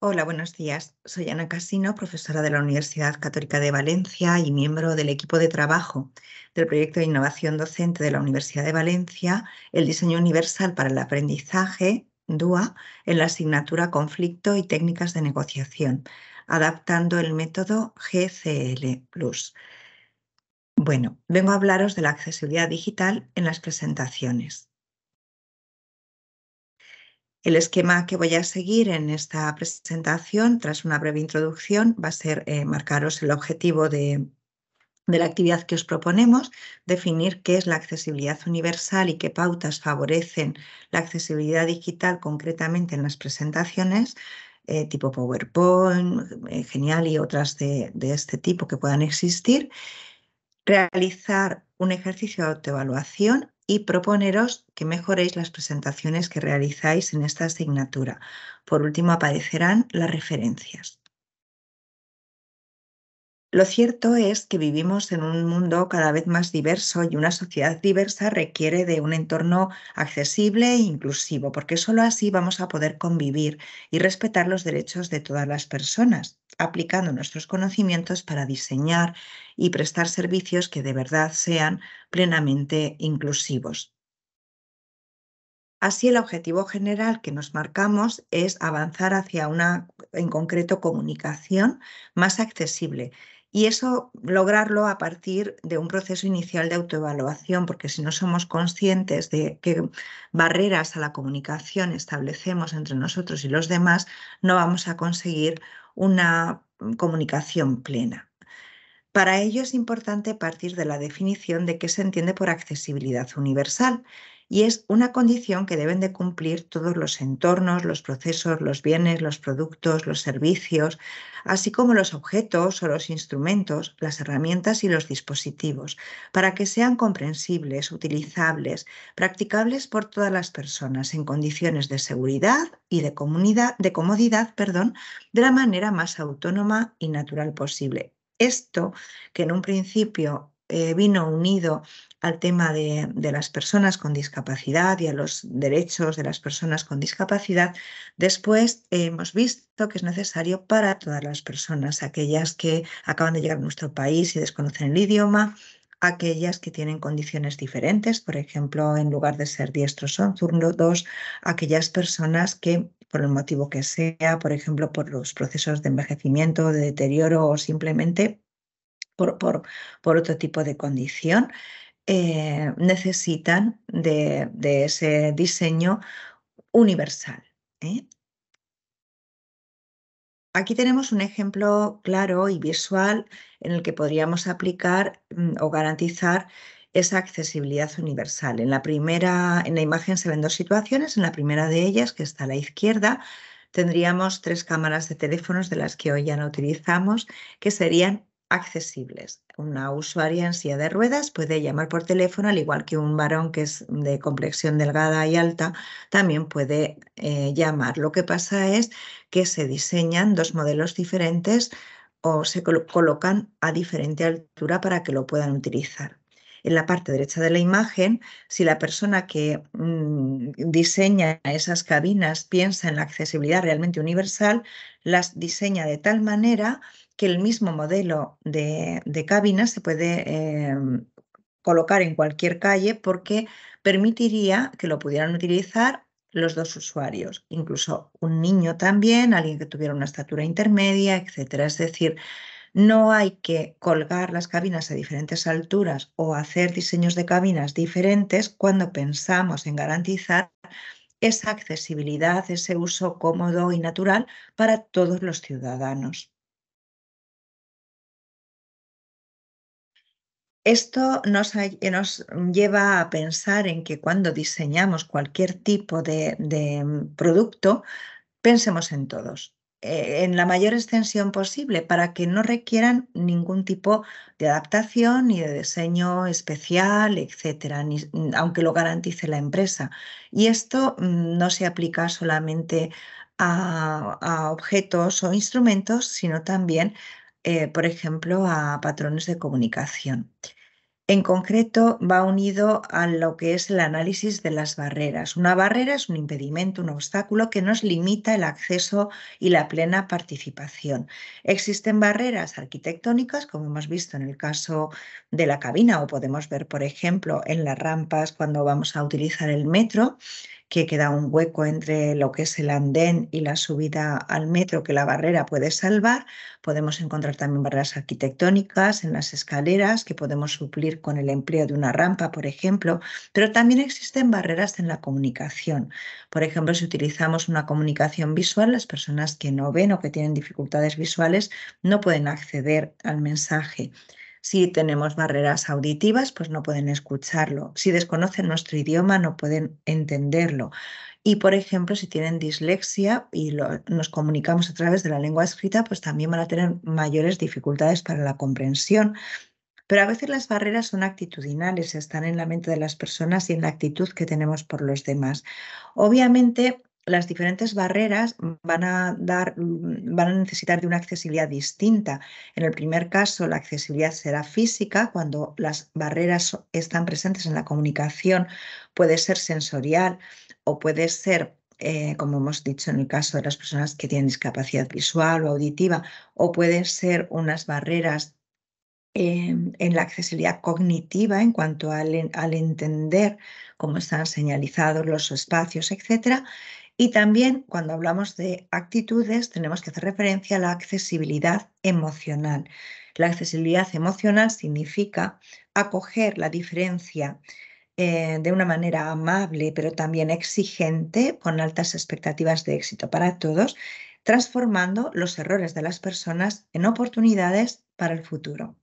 Hola, buenos días. Soy Ana Casino, profesora de la Universidad Católica de Valencia y miembro del equipo de trabajo del proyecto de innovación docente de la Universidad de Valencia, el diseño universal para el aprendizaje, DUA, en la asignatura Conflicto y Técnicas de Negociación, adaptando el método GCL. Bueno, vengo a hablaros de la accesibilidad digital en las presentaciones. El esquema que voy a seguir en esta presentación, tras una breve introducción, va a ser eh, marcaros el objetivo de, la actividad que os proponemos, definir qué es la accesibilidad universal y qué pautas favorecen la accesibilidad digital concretamente en las presentaciones, eh, tipo PowerPoint, eh, Genial y otras de, de, este tipo que puedan existir. Realizar un ejercicio de autoevaluación y proponeros que mejoréis las presentaciones que realizáis en esta asignatura. Por último, aparecerán las referencias. Lo cierto es que vivimos en un mundo cada vez más diverso y una sociedad diversa requiere de un entorno accesible e inclusivo, porque solo así vamos a poder convivir y respetar los derechos de todas las personas aplicando nuestros conocimientos para diseñar y prestar servicios que de verdad sean plenamente inclusivos. Así, el objetivo general que nos marcamos es avanzar hacia una, en concreto, comunicación más accesible. Y eso, lograrlo a partir de un proceso inicial de autoevaluación, porque si no somos conscientes de qué barreras a la comunicación establecemos entre nosotros y los demás, no vamos a conseguir una comunicación plena. Para ello es importante partir de la definición de qué se entiende por accesibilidad universal y es una condición que deben de cumplir todos los entornos, los procesos, los bienes, los productos, los servicios, así como los objetos o los instrumentos, las herramientas y los dispositivos, para que sean comprensibles, utilizables, practicables por todas las personas en condiciones de seguridad y de, comunidad, de comodidad perdón, de la manera más autónoma y natural posible. Esto, que en un principio eh, vino unido al tema de, las personas con discapacidad y a los derechos de las personas con discapacidad, después eh, hemos visto que es necesario para todas las personas, aquellas que acaban de llegar a nuestro país y desconocen el idioma, aquellas que tienen condiciones diferentes, por ejemplo, en lugar de ser diestros son zurdo-dos, aquellas personas que por el motivo que sea, por ejemplo, por los procesos de envejecimiento, de deterioro o simplemente por, por, otro tipo de condición, eh, necesitan de, ese diseño universal. ¿eh? Aquí tenemos un ejemplo claro y visual en el que podríamos aplicar mm, o garantizar esa accesibilidad universal. En la primera, en la imagen se ven dos situaciones. En la primera de ellas, que está a la izquierda, tendríamos tres cámaras de teléfonos de las que hoy ya no utilizamos, que serían accesibles. Una usuaria en silla de ruedas puede llamar por teléfono, al igual que un varón que es de complexión delgada y alta, también puede eh, llamar. Lo que pasa es que se diseñan dos modelos diferentes o se colocan a diferente altura para que lo puedan utilizar. En la parte derecha de la imagen, si la persona que mm, diseña esas cabinas piensa en la accesibilidad realmente universal, las diseña de tal manera que el mismo modelo de, de cabina se puede em, colocar en cualquier calle porque permitiría que lo pudieran utilizar los dos usuarios, incluso un niño también, alguien que tuviera una estatura intermedia, etc. Es decir, no hay que colgar las cabinas a diferentes alturas o hacer diseños de cabinas diferentes cuando pensamos en garantizar esa accesibilidad, ese uso cómodo y natural para todos los ciudadanos. Esto nos, lleva a pensar en que cuando diseñamos cualquier tipo de, producto, pensemos en todos, eh, en la mayor extensión posible, para que no requieran ningún tipo de adaptación ni de diseño especial, etcétera, aunque lo garantice la empresa. Y esto mm, no se aplica solamente a, objetos o instrumentos, sino también eh, por ejemplo, a patrones de comunicación. En concreto, va unido a lo que es el análisis de las barreras. Una barrera es un impedimento, un obstáculo que nos limita el acceso y la plena participación. Existen barreras arquitectónicas, como hemos visto en el caso de la cabina o podemos ver, por ejemplo, en las rampas cuando vamos a utilizar el metro que queda un hueco entre lo que es el andén y la subida al metro que la barrera puede salvar. Podemos encontrar también barreras arquitectónicas en las escaleras que podemos suplir con el empleo de una rampa, por ejemplo, pero también existen barreras en la comunicación. Por ejemplo, si utilizamos una comunicación visual, las personas que no ven o que tienen dificultades visuales no pueden acceder al mensaje. Si tenemos barreras auditivas, pues no pueden escucharlo. Si desconocen nuestro idioma, no pueden entenderlo. Y, por ejemplo, si tienen dislexia y nos comunicamos a través de la lengua escrita, pues también van a tener mayores dificultades para la comprensión. Pero a veces las barreras son actitudinales, están en la mente de las personas y en la actitud que tenemos por los demás. Obviamente, las diferentes barreras van a, dar, van a necesitar de una accesibilidad distinta. En el primer caso, la accesibilidad será física, cuando las barreras están presentes en la comunicación, puede ser sensorial o puede ser, eh, como hemos dicho en el caso de las personas que tienen discapacidad visual o auditiva, o pueden ser unas barreras em, en la accesibilidad cognitiva en cuanto al, al entender cómo están señalizados los espacios, etc., y también cuando hablamos de actitudes tenemos que hacer referencia a la accesibilidad emocional. La accesibilidad emocional significa acoger la diferencia eh, de una manera amable, pero también exigente, con altas expectativas de éxito para todos, transformando los errores de las personas en oportunidades para el futuro.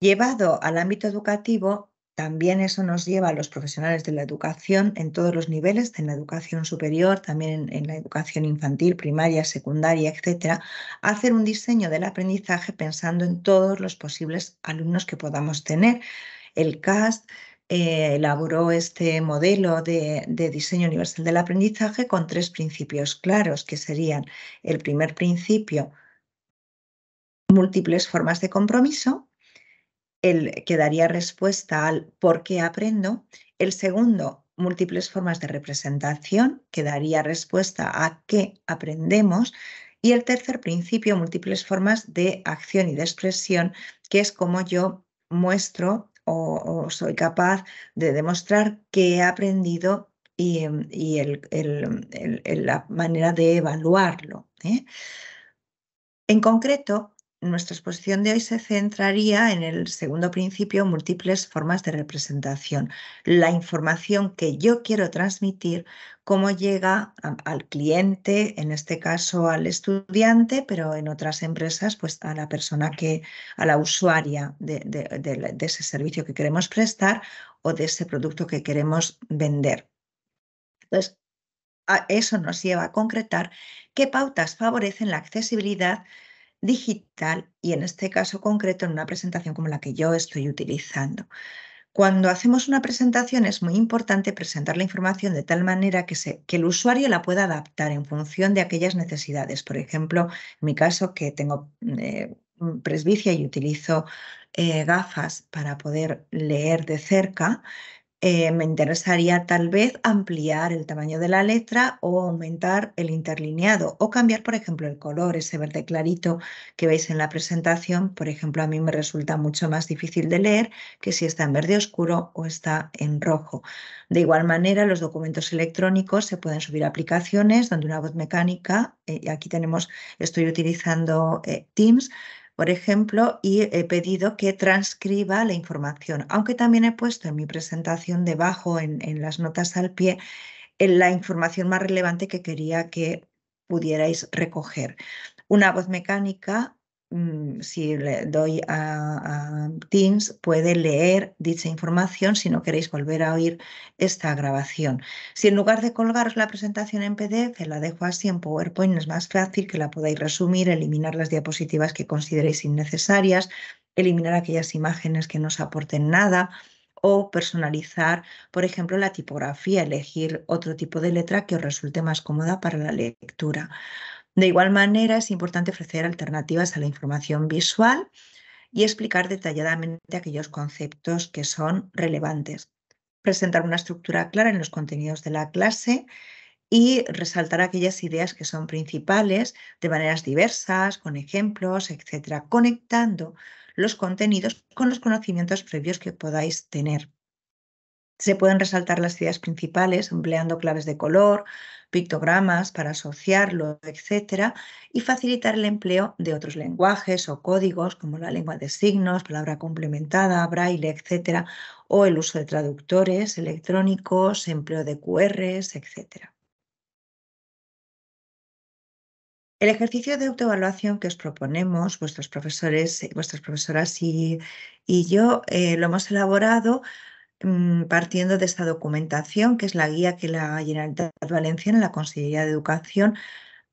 Llevado al ámbito educativo, también eso nos lleva a los profesionales de la educación en todos los niveles, en la educación superior, también en, la educación infantil, primaria, secundaria, etcétera, a hacer un diseño del aprendizaje pensando en todos los posibles alumnos que podamos tener. El CAST eh, elaboró este modelo de, de diseño universal del aprendizaje con tres principios claros, que serían el primer principio, múltiples formas de compromiso, el que daría respuesta al por qué aprendo, el segundo, múltiples formas de representación, que daría respuesta a qué aprendemos, y el tercer principio, múltiples formas de acción y de expresión, que es como yo muestro o, soy capaz de demostrar que he aprendido y, y el, la manera de evaluarlo. ¿eh? En concreto, nuestra exposición de hoy se centraría en el segundo principio, múltiples formas de representación. La información que yo quiero transmitir, cómo llega al cliente, en este caso al estudiante, pero en otras empresas, pues a la persona que, a la usuaria de, ese servicio que queremos prestar o de ese producto que queremos vender. Entonces, eso nos lleva a concretar qué pautas favorecen la accesibilidad digital y en este caso concreto en una presentación como la que yo estoy utilizando. Cuando hacemos una presentación es muy importante presentar la información de tal manera que, que, el usuario la pueda adaptar en función de aquellas necesidades. Por ejemplo, en mi caso que tengo eh, presbicia y utilizo eh, gafas para poder leer de cerca, eh, me interesaría tal vez ampliar el tamaño de la letra o aumentar el interlineado o cambiar, por ejemplo, el color, ese verde clarito que veis en la presentación, por ejemplo, a mí me resulta mucho más difícil de leer que si está en verde oscuro o está en rojo. De igual manera, los documentos electrónicos se pueden subir a aplicaciones donde una voz mecánica, eh, y aquí tenemos, estoy utilizando eh, Teams, por ejemplo, y he pedido que transcriba la información, aunque también he puesto en mi presentación debajo, en, las notas al pie, eh, la información más relevante que quería que pudierais recoger. Una voz mecánica Mm, si le doy a, Teams, puede leer dicha información si no queréis volver a oír esta grabación. Si en lugar de colgaros la presentación en PDF, la dejo así en PowerPoint, es más fácil que la podáis resumir, eliminar las diapositivas que consideréis innecesarias, eliminar aquellas imágenes que no os aporten nada o personalizar, por ejemplo, la tipografía, elegir otro tipo de letra que os resulte más cómoda para la lectura. De igual manera, es importante ofrecer alternativas a la información visual y explicar detalladamente aquellos conceptos que son relevantes. Presentar una estructura clara en los contenidos de la clase y resaltar aquellas ideas que son principales de maneras diversas, con ejemplos, etcétera, conectando los contenidos con los conocimientos previos que podáis tener. Se pueden resaltar las ideas principales empleando claves de color, pictogramas para asociarlo, etc. Y facilitar el empleo de otros lenguajes o códigos como la lengua de signos, palabra complementada, braille, etc. O el uso de traductores electrónicos, empleo de QRs, etc. El ejercicio de autoevaluación que os proponemos, vuestros profesores, vuestras profesoras y, yo, eh, lo hemos elaborado Mm, partiendo de esta documentación, que es la guía que la Generalitat Valenciana, la Consellería de Educación,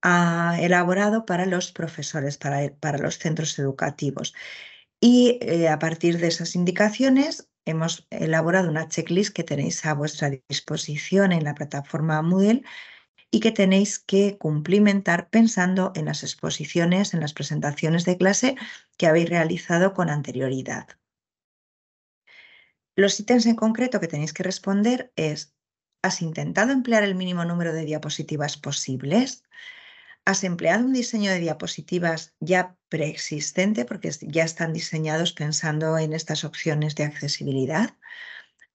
ha elaborado para los profesores, para, los centros educativos. Y eh, a partir de esas indicaciones hemos elaborado una checklist que tenéis a vuestra disposición en la plataforma Moodle y que tenéis que cumplimentar pensando en las exposiciones, en las presentaciones de clase que habéis realizado con anterioridad. Los ítems en concreto que tenéis que responder es, ¿has intentado emplear el mínimo número de diapositivas posibles? ¿Has empleado un diseño de diapositivas ya preexistente porque ya están diseñados pensando en estas opciones de accesibilidad?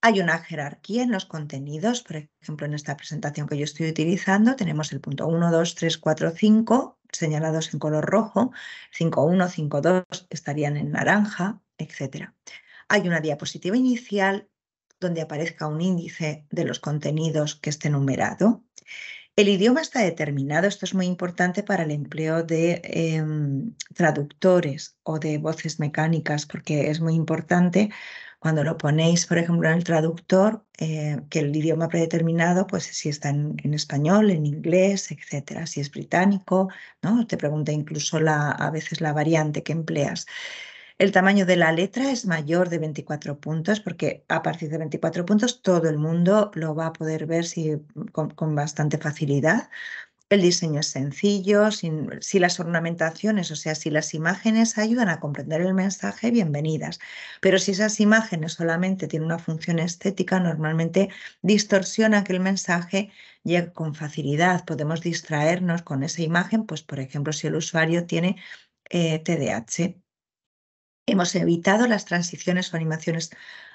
Hay una jerarquía en los contenidos, por ejemplo, en esta presentación que yo estoy utilizando tenemos el punto 1, 2, 3, 4, 5 señalados en color rojo, 5, 1, 5, 2 estarían en naranja, etc hay una diapositiva inicial donde aparezca un índice de los contenidos que esté numerado. El idioma está determinado, esto es muy importante para el empleo de em, traductores o de voces mecánicas, porque es muy importante cuando lo ponéis, por ejemplo, en el traductor, eh, que el idioma predeterminado, pues si está en, español, en inglés, etcétera, si es británico, ¿no? Te pregunta incluso a veces la variante que empleas. El tamaño de la letra es mayor de 24 puntos porque a partir de 24 puntos todo el mundo lo va a poder ver con, bastante facilidad. El diseño es sencillo, si las ornamentaciones, o sea, si las imágenes ayudan a comprender el mensaje, bienvenidas. Pero si esas imágenes solamente tienen una función estética, normalmente distorsiona que el mensaje llegue con facilidad. Podemos distraernos con esa imagen, pues por ejemplo, si el usuario tiene TDAH. Eh, Hemos evitado las transiciones o animaciones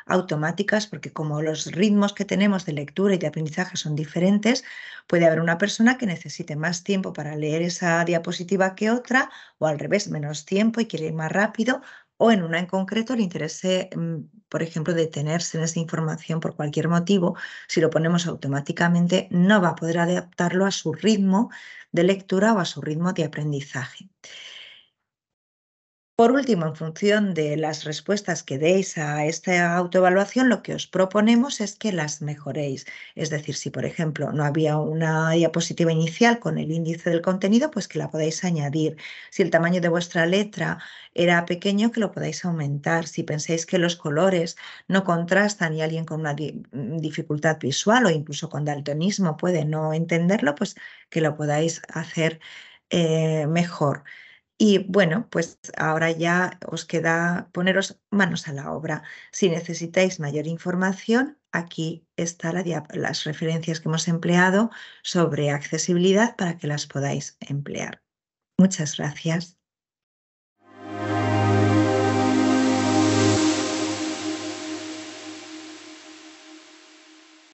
automáticas porque como los ritmos que tenemos de lectura y de aprendizaje son diferentes, puede haber una persona que necesite más tiempo para leer esa diapositiva que otra o al revés, menos tiempo y quiere ir más rápido o en una en concreto le interese, mm, por ejemplo, detenerse en esa información por cualquier motivo, si lo ponemos automáticamente no va a poder adaptarlo a su ritmo de lectura o a su ritmo de aprendizaje. Por último, en función de las respuestas que deis a esta autoevaluación, lo que os proponemos es que las mejoréis. Es decir, si por ejemplo no había una diapositiva inicial con el índice del contenido, pues que la podáis añadir. Si el tamaño de vuestra letra era pequeño, que lo podáis aumentar. Si pensáis que los colores no contrastan y alguien con una mm, dificultad visual o incluso con daltonismo puede no entenderlo, pues que lo podáis hacer eh, mejor. Y bueno, pues ahora ya os queda poneros manos a la obra. Si necesitáis mayor información, aquí están las referencias que hemos empleado sobre accesibilidad para que las podáis emplear. Muchas gracias.